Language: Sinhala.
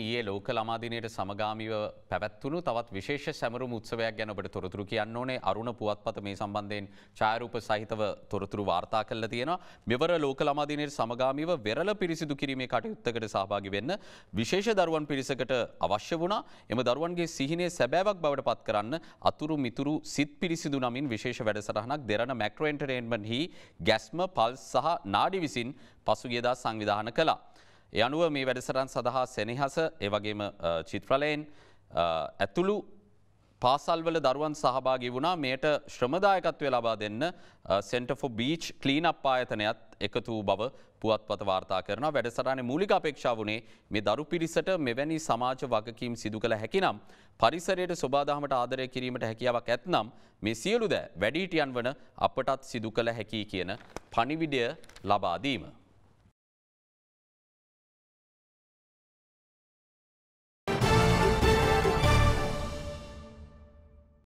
ඒ ලෝක ළමාදිනයට සමගාමිව පැවැත්වුණු තවත් විශේෂ සැමරු මුත්සවයක් ගැනට තොරතුරු කියන්න ඕනේ අරුණ පුවත්පත මේ සම්බන්ධයෙන් චායරූප සහිතව තොරතුරු වාර්තා කල්ල තියෙන මෙවර ලෝක ළමාදිනයට සමගාමිව වෙරල පිරිසිදු කිරීමේ කටයුත්තකට සහභාගි වෙන්න විශේෂ දරුවන් පිරිසකට අවශ්‍ය වුණා එම දරුවන්ගේ සිහිනේ සැබෑවක් බවට පත් කරන්න අතුරු මිතුරු සිත් පිරිසිදු නමින් විශේෂ වැඩසටහනක් දෙරන මැක්‍රෝන්ටරේන්මන් හි ගැස්ම පල්ස් සහ නාඩි විසින් පසුගියදා සංවිධාන කලා. ඒ අනුව මේ වැඩසටන් සඳහා සෙනෙහස ඒවගේම චිත්‍රලයෙන් ඇතුළු පාසල්වල දරුවන් සහභාගි වුණා මේට ශ්‍රමදායකත්වය ලබා දෙන්න සෙන්ටෆෝ බීච් කලීන අප ආයතනයත් එකතු බව පුවත්පත වාර්තා කරන වැඩසටානේ මූලික අපේක්ෂා වුණේ මේ දරු පිරිසට මෙවැනි සමාජ වගකීම් සිදු කළ හැකිනම් පරිසරයට සොබාදහමට ආදරය කිරීමට හැකියාවක් ඇත්නම් මේ සියලු දෑ වැඩිහිටියන් වන අපටත් සිදු කළ හැකි කියන පණිවිඩය ලබා දීම.